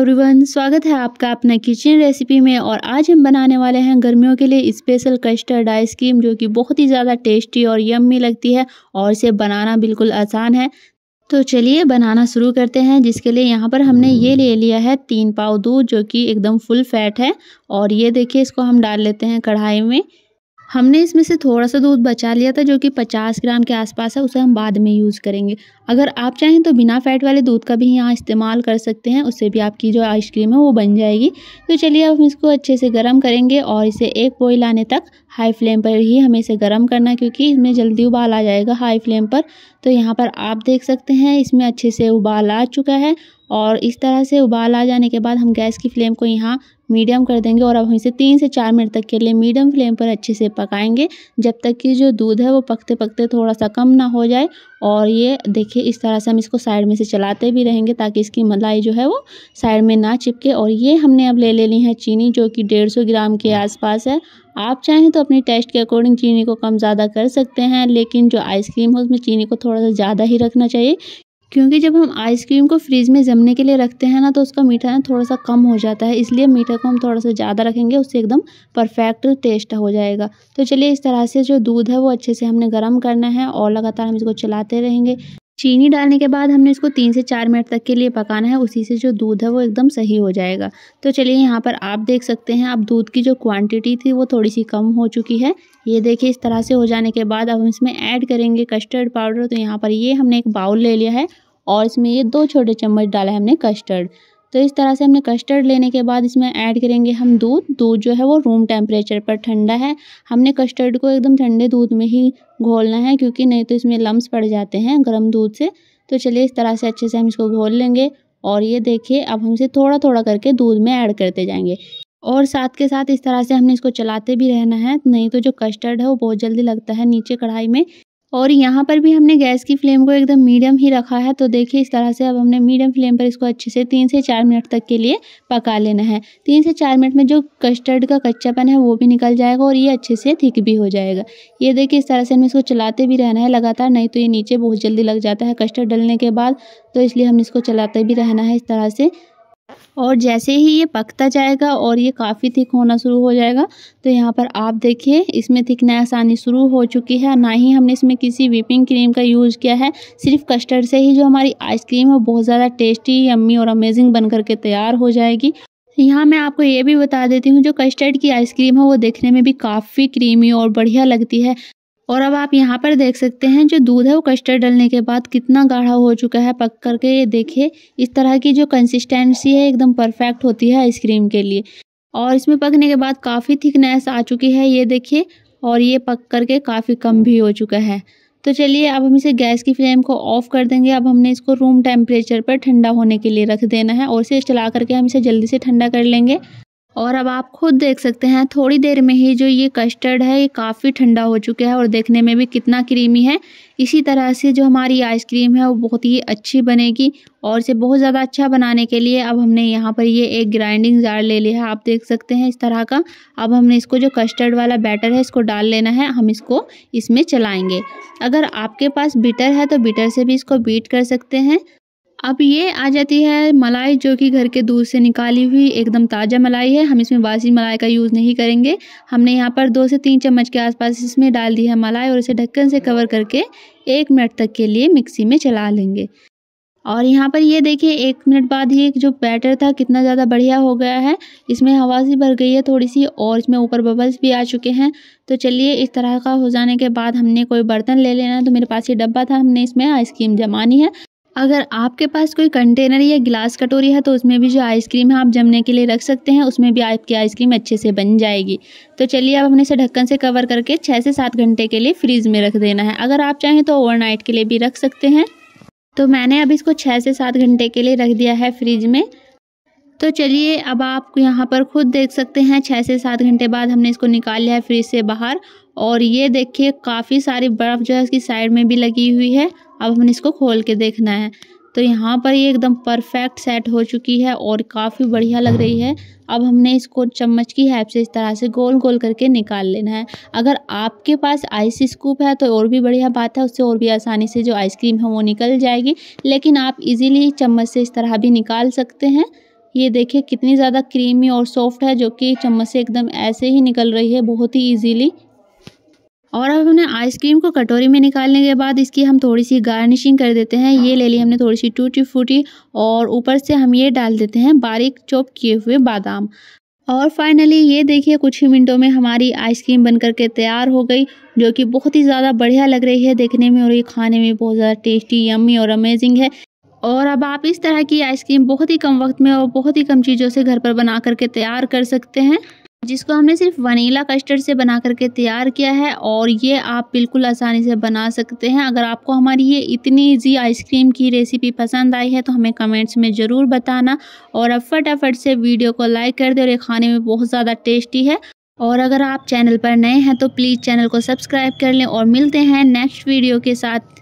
everyone स्वागत है आपका अपना किचन रेसिपी में और आज हम बनाने वाले हैं गर्मियों के लिए स्पेशल कस्टर्ड आइसक्रीम जो कि बहुत ही ज़्यादा टेस्टी और यम्मी लगती है और इसे बनाना बिल्कुल आसान है तो चलिए बनाना शुरू करते हैं जिसके लिए यहाँ पर हमने ये ले लिया है तीन पाव दूध जो कि एकदम फुल फैट है और ये देखिए इसको हम डाल लेते हैं कढ़ाई में हमने इसमें से थोड़ा सा दूध बचा लिया था जो कि 50 ग्राम के आसपास है उसे हम बाद में यूज़ करेंगे अगर आप चाहें तो बिना फ़ैट वाले दूध का भी यहाँ इस्तेमाल कर सकते हैं उससे भी आपकी जो आइसक्रीम है वो बन जाएगी तो चलिए हम इसको अच्छे से गर्म करेंगे और इसे एक बोई आने तक हाई फ्लेम पर ही हमें इसे गर्म करना है क्योंकि इसमें जल्दी उबाल आ जाएगा हाई फ्लेम पर तो यहाँ पर आप देख सकते हैं इसमें अच्छे से उबाल आ चुका है और इस तरह से उबाल आ जाने के बाद हम गैस की फ्लेम को यहाँ मीडियम कर देंगे और अब हम इसे तीन से चार मिनट तक के लिए मीडियम फ्लेम पर अच्छे से पकाएंगे जब तक कि जो दूध है वो पकते पकते थोड़ा सा कम ना हो जाए और ये देखिए इस तरह से हम इसको साइड में से चलाते भी रहेंगे ताकि इसकी मलाई जो है वो साइड में ना चिपके और ये हमने अब ले ले ली है चीनी जो कि डेढ़ सौ ग्राम के आसपास है आप चाहें तो अपने टेस्ट के अकॉर्डिंग चीनी को कम ज़्यादा कर सकते हैं लेकिन जो आइसक्रीम हो उसमें चीनी को थोड़ा सा ज़्यादा ही रखना चाहिए क्योंकि जब हम आइसक्रीम को फ्रीज़ में जमने के लिए रखते हैं ना तो उसका मीठा ना थोड़ा सा कम हो जाता है इसलिए मीठा को हम थोड़ा सा ज़्यादा रखेंगे उससे एकदम परफेक्ट टेस्ट हो जाएगा तो चलिए इस तरह से जो दूध है वो अच्छे से हमने गर्म करना है और लगातार हम इसको चलाते रहेंगे चीनी डालने के बाद हमने इसको तीन से चार मिनट तक के लिए पकाना है उसी से जो दूध है वो एकदम सही हो जाएगा तो चलिए यहाँ पर आप देख सकते हैं अब दूध की जो क्वांटिटी थी वो थोड़ी सी कम हो चुकी है ये देखिए इस तरह से हो जाने के बाद अब हम इसमें ऐड करेंगे कस्टर्ड पाउडर तो यहाँ पर ये हमने एक बाउल ले लिया है और इसमें ये दो छोटे चम्मच डाला है हमने कस्टर्ड तो इस तरह से हमने कस्टर्ड लेने के बाद इसमें ऐड करेंगे हम दूध दूध जो है वो रूम टेम्परेचर पर ठंडा है हमने कस्टर्ड को एकदम ठंडे दूध में ही घोलना है क्योंकि नहीं तो इसमें लम्ब पड़ जाते हैं गर्म दूध से तो चलिए इस तरह से अच्छे से हम इसको घोल लेंगे और ये देखिए अब हम इसे थोड़ा थोड़ा करके दूध में ऐड करते जाएंगे और साथ के साथ इस तरह से हमने इसको चलाते भी रहना है नहीं तो जो कस्टर्ड है वो बहुत जल्दी लगता है नीचे कढ़ाई में और यहाँ पर भी हमने गैस की फ्लेम को एकदम मीडियम ही रखा है तो देखिए इस तरह से अब हमने मीडियम फ्लेम पर इसको अच्छे से तीन से चार मिनट तक के लिए पका लेना है तीन से चार मिनट में जो कस्टर्ड का कच्चापन है वो भी निकल जाएगा और ये अच्छे से थिक भी हो जाएगा ये देखिए इस तरह से हमें इसको चलाते भी रहना है लगातार नहीं तो ये नीचे बहुत जल्दी लग जाता है कस्टर्ड डलने के बाद तो इसलिए हमने इसको चलाते भी रहना है इस तरह से और जैसे ही ये पकता जाएगा और ये काफ़ी थिक होना शुरू हो जाएगा तो यहाँ पर आप देखिए इसमें थिकना आसानी शुरू हो चुकी है ना ही हमने इसमें किसी व्हीपिंग क्रीम का यूज़ किया है सिर्फ कस्टर्ड से ही जो हमारी आइसक्रीम है बहुत ज़्यादा टेस्टी यम्मी और अमेजिंग बन करके तैयार हो जाएगी यहाँ मैं आपको ये भी बता देती हूँ जो कस्टर्ड की आइसक्रीम है वो देखने में भी काफ़ी क्रीमी और बढ़िया लगती है और अब आप यहाँ पर देख सकते हैं जो दूध है वो कस्टर्ड डलने के बाद कितना गाढ़ा हो चुका है पक कर के ये देखिए इस तरह की जो कंसिस्टेंसी है एकदम परफेक्ट होती है आइसक्रीम के लिए और इसमें पकने के बाद काफ़ी थिकनेस आ चुकी है ये देखिए और ये पक कर के काफ़ी कम भी हो चुका है तो चलिए अब हम इसे गैस की फ्लेम को ऑफ़ कर देंगे अब हमने इसको रूम टेम्परेचर पर ठंडा होने के लिए रख देना है और इसे चला करके हम इसे जल्दी से ठंडा कर लेंगे और अब आप खुद देख सकते हैं थोड़ी देर में ही जो ये कस्टर्ड है ये काफ़ी ठंडा हो चुका है और देखने में भी कितना क्रीमी है इसी तरह से जो हमारी आइसक्रीम है वो बहुत ही अच्छी बनेगी और इसे बहुत ज़्यादा अच्छा बनाने के लिए अब हमने यहाँ पर ये एक ग्राइंडिंग जार ले लिया है आप देख सकते हैं इस तरह का अब हमने इसको जो कस्टर्ड वाला बैटर है इसको डाल लेना है हम इसको इसमें चलाएँगे अगर आपके पास बीटर है तो बीटर से भी इसको बीट कर सकते हैं अब ये आ जाती है मलाई जो कि घर के दूध से निकाली हुई एकदम ताज़ा मलाई है हम इसमें बासी मलाई का यूज़ नहीं करेंगे हमने यहाँ पर दो से तीन चम्मच के आसपास इसमें डाल दी है मलाई और इसे ढक्कन से कवर करके एक मिनट तक के लिए मिक्सी में चला लेंगे और यहाँ पर ये देखिए एक मिनट बाद ये जो बैटर था कितना ज़्यादा बढ़िया हो गया है इसमें हवा सी भर गई है थोड़ी सी और इसमें ऊपर बबल्स भी आ चुके हैं तो चलिए इस तरह का हो जाने के बाद हमने कोई बर्तन ले लेना है तो मेरे पास ये डब्बा था हमने इसमें आइसक्रीम जमानी है अगर आपके पास कोई कंटेनर या गिलास कटोरी है तो उसमें भी जो आइसक्रीम है आप जमने के लिए रख सकते हैं उसमें भी आपकी आइसक्रीम अच्छे से बन जाएगी तो चलिए अब हमने इसे ढक्कन से कवर करके छः से सात घंटे के लिए फ्रीज में रख देना है अगर आप चाहें तो ओवरनाइट के लिए भी रख सकते हैं तो मैंने अब इसको छः से सात घंटे के लिए रख दिया है फ्रिज में तो चलिए अब आप यहाँ पर खुद देख सकते हैं छः से सात घंटे बाद हमने इसको निकाल लिया है फ्रिज से बाहर और ये देखिए काफ़ी सारी बर्फ़ जो है इसकी साइड में भी लगी हुई है अब हमने इसको खोल के देखना है तो यहाँ पर ये एकदम परफेक्ट सेट हो चुकी है और काफ़ी बढ़िया लग रही है अब हमने इसको चम्मच की हेल्प से इस तरह से गोल गोल करके निकाल लेना है अगर आपके पास आइस स्कूप है तो और भी बढ़िया बात है उससे और भी आसानी से जो आइसक्रीम है वो निकल जाएगी लेकिन आप इजीली चम्मच से इस तरह भी निकाल सकते हैं ये देखिए कितनी ज़्यादा क्रीमी और सॉफ्ट है जो कि चम्मच से एकदम ऐसे ही निकल रही है बहुत ही इजीली और अब हमने आइसक्रीम को कटोरी में निकालने के बाद इसकी हम थोड़ी सी गार्निशिंग कर देते हैं ये ले ली हमने थोड़ी सी टूटी फूटी और ऊपर से हम ये डाल देते हैं बारीक चॉप किए हुए बादाम और फाइनली ये देखिए कुछ ही मिनटों में हमारी आइसक्रीम बन करके तैयार हो गई जो कि बहुत ही ज़्यादा बढ़िया लग रही है देखने में और ये खाने में बहुत ज़्यादा टेस्टी यम्मी और अमेजिंग है और अब आप इस तरह की आइसक्रीम बहुत ही कम वक्त में और बहुत ही कम चीज़ों से घर पर बना करके तैयार कर सकते हैं जिसको हमने सिर्फ वनीला कस्टर्ड से बना करके तैयार किया है और ये आप बिल्कुल आसानी से बना सकते हैं अगर आपको हमारी ये इतनी इजी आइसक्रीम की रेसिपी पसंद आई है तो हमें कमेंट्स में ज़रूर बताना और अब फटाफट से वीडियो को लाइक कर दे और ये खाने में बहुत ज़्यादा टेस्टी है और अगर आप चैनल पर नए हैं तो प्लीज़ चैनल को सब्सक्राइब कर लें और मिलते हैं नेक्स्ट वीडियो के साथ